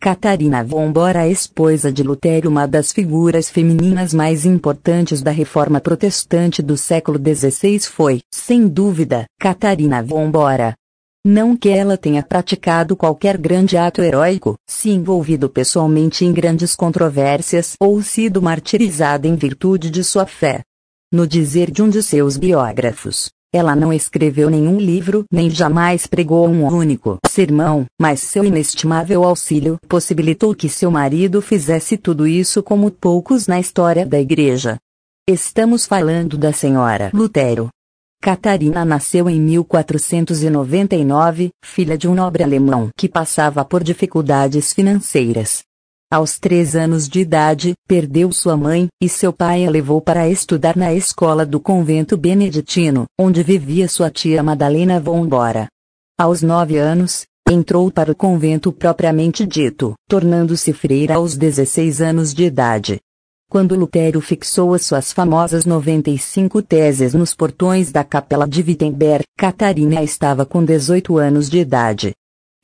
Catarina von esposa de Lutero, uma das figuras femininas mais importantes da reforma protestante do século XVI, foi, sem dúvida, Catarina von Não que ela tenha praticado qualquer grande ato heróico, se envolvido pessoalmente em grandes controvérsias ou sido martirizada em virtude de sua fé. No dizer de um de seus biógrafos, ela não escreveu nenhum livro nem jamais pregou um único sermão, mas seu inestimável auxílio possibilitou que seu marido fizesse tudo isso como poucos na história da Igreja. Estamos falando da Senhora Lutero. Catarina nasceu em 1499, filha de um nobre alemão que passava por dificuldades financeiras. Aos três anos de idade, perdeu sua mãe, e seu pai a levou para estudar na escola do convento beneditino, onde vivia sua tia Madalena von Bora. Aos nove anos, entrou para o convento propriamente dito, tornando-se freira aos 16 anos de idade. Quando Lutero fixou as suas famosas 95 teses nos portões da capela de Wittenberg, Catarina estava com 18 anos de idade.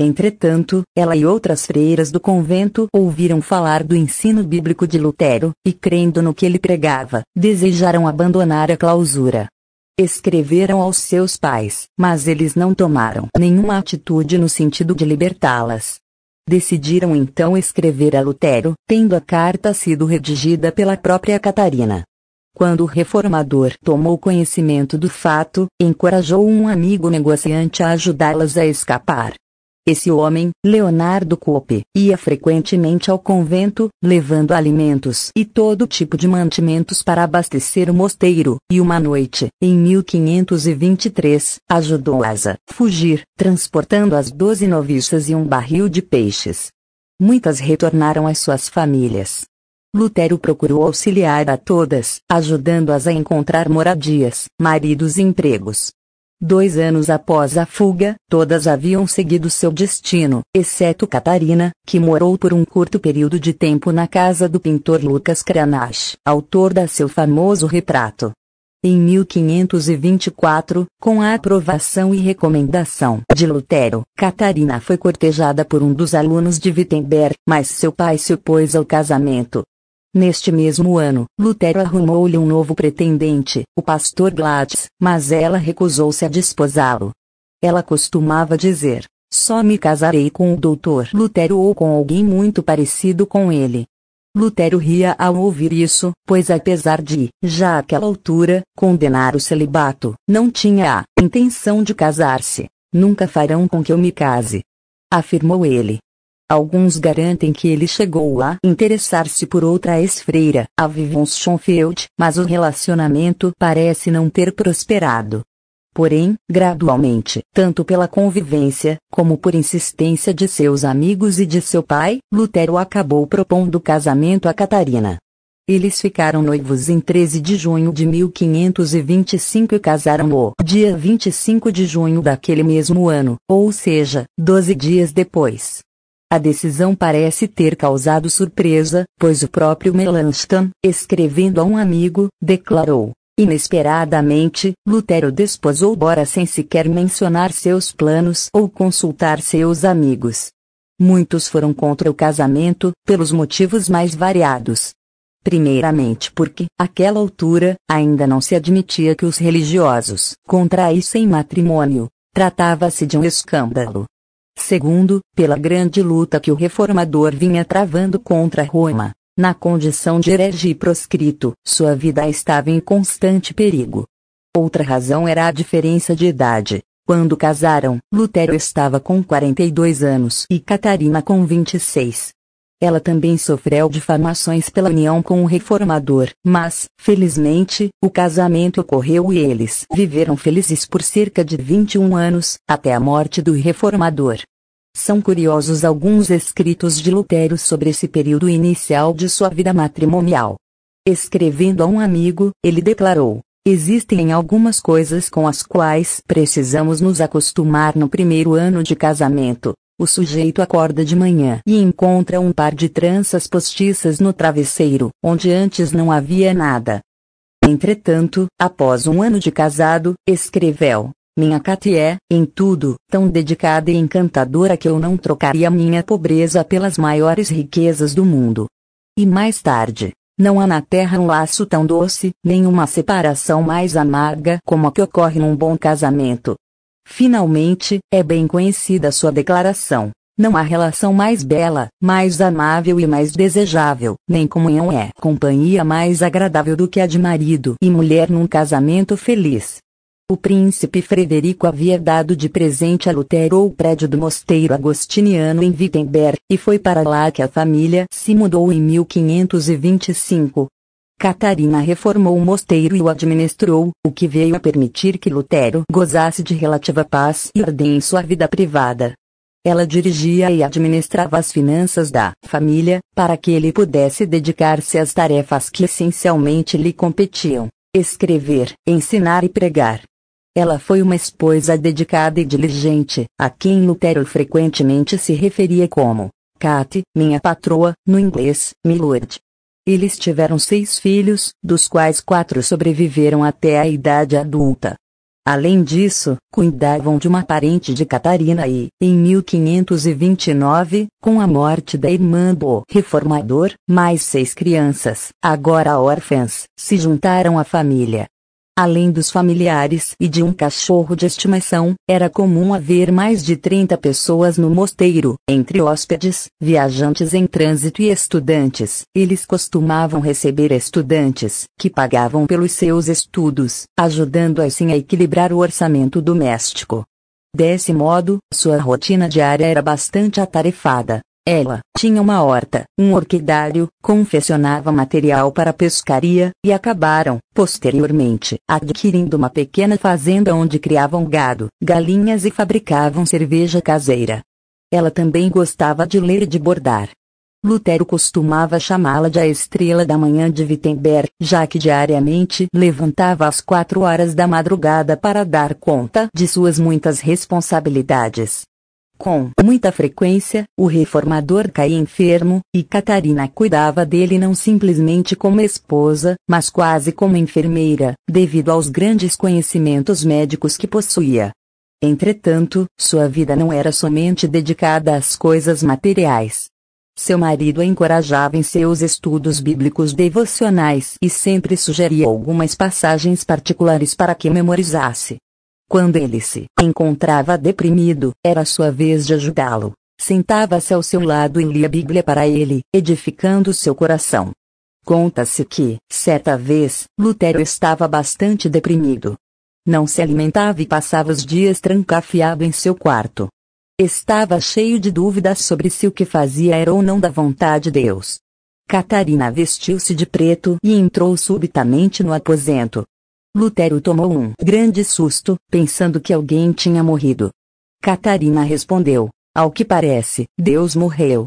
Entretanto, ela e outras freiras do convento ouviram falar do ensino bíblico de Lutero, e crendo no que ele pregava, desejaram abandonar a clausura. Escreveram aos seus pais, mas eles não tomaram nenhuma atitude no sentido de libertá-las. Decidiram então escrever a Lutero, tendo a carta sido redigida pela própria Catarina. Quando o reformador tomou conhecimento do fato, encorajou um amigo negociante a ajudá-las a escapar. Esse homem, Leonardo Cope, ia frequentemente ao convento, levando alimentos e todo tipo de mantimentos para abastecer o mosteiro, e uma noite, em 1523, ajudou-as a fugir, transportando as doze noviças e um barril de peixes. Muitas retornaram às suas famílias. Lutero procurou auxiliar a todas, ajudando-as a encontrar moradias, maridos e empregos. Dois anos após a fuga, todas haviam seguido seu destino, exceto Catarina, que morou por um curto período de tempo na casa do pintor Lucas Cranach, autor da seu famoso retrato. Em 1524, com a aprovação e recomendação de Lutero, Catarina foi cortejada por um dos alunos de Wittenberg, mas seu pai se opôs ao casamento, Neste mesmo ano, Lutero arrumou-lhe um novo pretendente, o pastor Gladys, mas ela recusou-se a desposá-lo. Ela costumava dizer, só me casarei com o doutor Lutero ou com alguém muito parecido com ele. Lutero ria ao ouvir isso, pois apesar de, já àquela altura, condenar o celibato, não tinha a intenção de casar-se. Nunca farão com que eu me case. Afirmou ele. Alguns garantem que ele chegou a interessar-se por outra ex-freira, a Vivon Schoenfeld, mas o relacionamento parece não ter prosperado. Porém, gradualmente, tanto pela convivência, como por insistência de seus amigos e de seu pai, Lutero acabou propondo casamento a Catarina. Eles ficaram noivos em 13 de junho de 1525 e casaram no dia 25 de junho daquele mesmo ano, ou seja, 12 dias depois. A decisão parece ter causado surpresa, pois o próprio Melanchthon, escrevendo a um amigo, declarou: Inesperadamente, Lutero desposou Bora sem sequer mencionar seus planos ou consultar seus amigos. Muitos foram contra o casamento, pelos motivos mais variados. Primeiramente porque, àquela altura, ainda não se admitia que os religiosos contraíssem matrimônio. Tratava-se de um escândalo. Segundo, pela grande luta que o reformador vinha travando contra Roma, na condição de herege e proscrito, sua vida estava em constante perigo. Outra razão era a diferença de idade. Quando casaram, Lutero estava com 42 anos e Catarina com 26. Ela também sofreu difamações pela união com o reformador, mas, felizmente, o casamento ocorreu e eles viveram felizes por cerca de 21 anos, até a morte do reformador. São curiosos alguns escritos de Lutero sobre esse período inicial de sua vida matrimonial. Escrevendo a um amigo, ele declarou: Existem algumas coisas com as quais precisamos nos acostumar no primeiro ano de casamento, o sujeito acorda de manhã e encontra um par de tranças postiças no travesseiro, onde antes não havia nada. Entretanto, após um ano de casado, escreveu: Minha Cate é, em tudo, tão dedicada e encantadora que eu não trocaria minha pobreza pelas maiores riquezas do mundo. E mais tarde, não há na terra um laço tão doce, nem uma separação mais amarga como a que ocorre num bom casamento. Finalmente, é bem conhecida sua declaração. Não há relação mais bela, mais amável e mais desejável, nem comunhão é companhia mais agradável do que a de marido e mulher num casamento feliz. O príncipe Frederico havia dado de presente a Lutero o prédio do mosteiro agostiniano em Wittenberg, e foi para lá que a família se mudou em 1525, Catarina reformou o mosteiro e o administrou, o que veio a permitir que Lutero gozasse de relativa paz e ordem em sua vida privada. Ela dirigia e administrava as finanças da família, para que ele pudesse dedicar-se às tarefas que essencialmente lhe competiam: escrever, ensinar e pregar. Ela foi uma esposa dedicada e diligente, a quem Lutero frequentemente se referia como Kate, minha patroa, no inglês, Milord. Eles tiveram seis filhos, dos quais quatro sobreviveram até a idade adulta. Além disso, cuidavam de uma parente de Catarina e, em 1529, com a morte da irmã do reformador, mais seis crianças, agora órfãs, se juntaram à família. Além dos familiares e de um cachorro de estimação, era comum haver mais de 30 pessoas no mosteiro, entre hóspedes, viajantes em trânsito e estudantes. Eles costumavam receber estudantes, que pagavam pelos seus estudos, ajudando assim a equilibrar o orçamento doméstico. Desse modo, sua rotina diária era bastante atarefada, ela tinha uma horta, um orquidário, confeccionava material para pescaria, e acabaram, posteriormente, adquirindo uma pequena fazenda onde criavam gado, galinhas e fabricavam cerveja caseira. Ela também gostava de ler e de bordar. Lutero costumava chamá-la de a estrela da manhã de Wittenberg, já que diariamente levantava às quatro horas da madrugada para dar conta de suas muitas responsabilidades. Com muita frequência, o reformador caía enfermo, e Catarina cuidava dele não simplesmente como esposa, mas quase como enfermeira, devido aos grandes conhecimentos médicos que possuía. Entretanto, sua vida não era somente dedicada às coisas materiais. Seu marido a encorajava em seus estudos bíblicos devocionais e sempre sugeria algumas passagens particulares para que memorizasse. Quando ele se encontrava deprimido, era sua vez de ajudá-lo. Sentava-se ao seu lado e lia a Bíblia para ele, edificando seu coração. Conta-se que, certa vez, Lutero estava bastante deprimido. Não se alimentava e passava os dias trancafiado em seu quarto. Estava cheio de dúvidas sobre se o que fazia era ou não da vontade de Deus. Catarina vestiu-se de preto e entrou subitamente no aposento, Lutero tomou um grande susto, pensando que alguém tinha morrido. Catarina respondeu: Ao que parece, Deus morreu.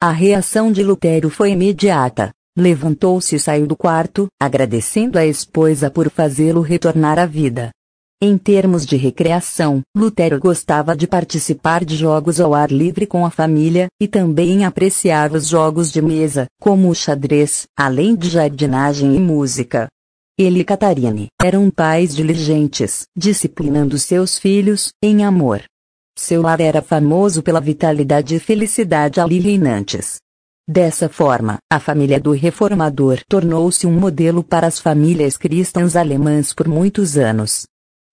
A reação de Lutero foi imediata. Levantou-se e saiu do quarto, agradecendo à esposa por fazê-lo retornar à vida. Em termos de recreação, Lutero gostava de participar de jogos ao ar livre com a família, e também apreciava os jogos de mesa, como o xadrez, além de jardinagem e música. Ele e Catarine eram pais diligentes, disciplinando seus filhos, em amor. Seu lar era famoso pela vitalidade e felicidade reinantes. Dessa forma, a família do reformador tornou-se um modelo para as famílias cristãs alemãs por muitos anos.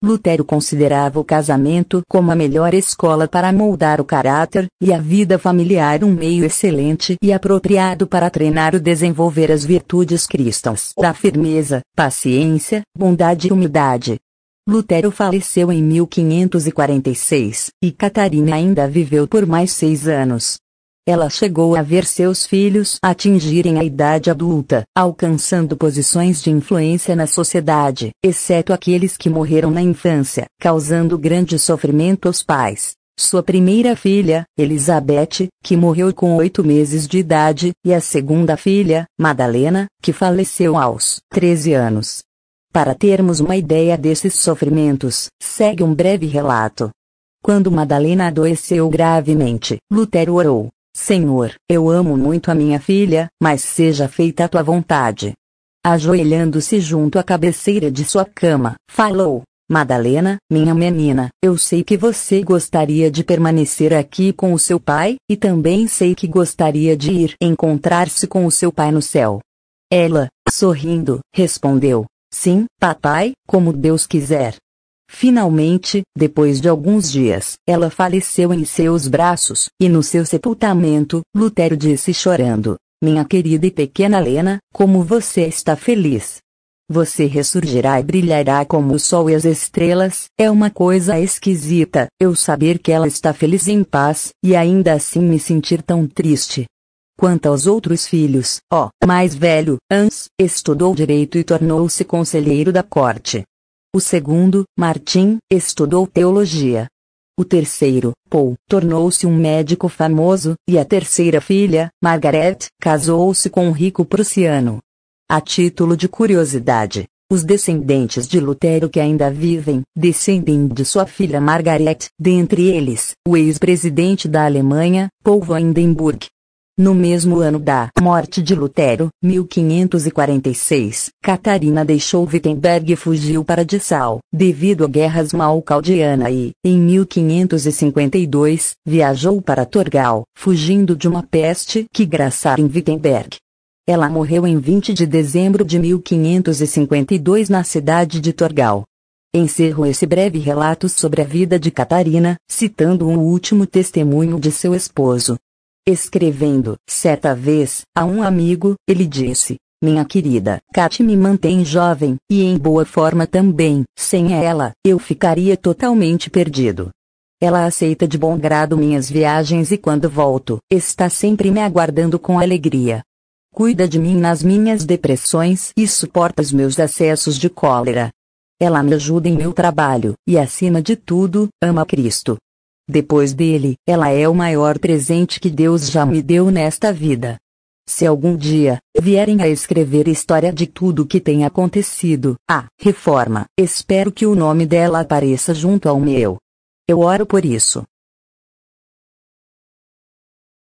Lutero considerava o casamento como a melhor escola para moldar o caráter, e a vida familiar um meio excelente e apropriado para treinar o desenvolver as virtudes cristãs da firmeza, paciência, bondade e humildade. Lutero faleceu em 1546, e Catarina ainda viveu por mais seis anos. Ela chegou a ver seus filhos atingirem a idade adulta, alcançando posições de influência na sociedade, exceto aqueles que morreram na infância, causando grande sofrimento aos pais. Sua primeira filha, Elizabeth, que morreu com oito meses de idade, e a segunda filha, Madalena, que faleceu aos 13 anos. Para termos uma ideia desses sofrimentos, segue um breve relato. Quando Madalena adoeceu gravemente, Lutero orou, Senhor, eu amo muito a minha filha, mas seja feita a tua vontade. Ajoelhando-se junto à cabeceira de sua cama, falou: Madalena, minha menina, eu sei que você gostaria de permanecer aqui com o seu pai, e também sei que gostaria de ir encontrar-se com o seu pai no céu. Ela, sorrindo, respondeu: Sim, papai, como Deus quiser. Finalmente, depois de alguns dias, ela faleceu em seus braços, e no seu sepultamento, Lutero disse chorando: Minha querida e pequena Lena, como você está feliz! Você ressurgirá e brilhará como o sol e as estrelas. É uma coisa esquisita, eu saber que ela está feliz e em paz, e ainda assim me sentir tão triste. Quanto aos outros filhos, ó, mais velho, Hans, estudou direito e tornou-se conselheiro da corte. O segundo, Martin, estudou teologia. O terceiro, Paul, tornou-se um médico famoso, e a terceira filha, Margaret, casou-se com um rico prussiano. A título de curiosidade, os descendentes de Lutero que ainda vivem descendem de sua filha Margaret, dentre eles, o ex-presidente da Alemanha, Paul Hindenburg, no mesmo ano da morte de Lutero, 1546, Catarina deixou Wittenberg e fugiu para Dessau, devido a guerras mal-caldiana e, em 1552, viajou para Torgal, fugindo de uma peste que graçara em Wittenberg. Ela morreu em 20 de dezembro de 1552 na cidade de Torgal. Encerro esse breve relato sobre a vida de Catarina, citando um último testemunho de seu esposo, Escrevendo, certa vez, a um amigo, ele disse: Minha querida, Kate me mantém jovem, e em boa forma também, sem ela, eu ficaria totalmente perdido. Ela aceita de bom grado minhas viagens e quando volto, está sempre me aguardando com alegria. Cuida de mim nas minhas depressões e suporta os meus acessos de cólera. Ela me ajuda em meu trabalho, e acima de tudo, ama Cristo. Depois dele, ela é o maior presente que Deus já me deu nesta vida. Se algum dia vierem a escrever a história de tudo o que tem acontecido, a reforma, espero que o nome dela apareça junto ao meu. Eu oro por isso.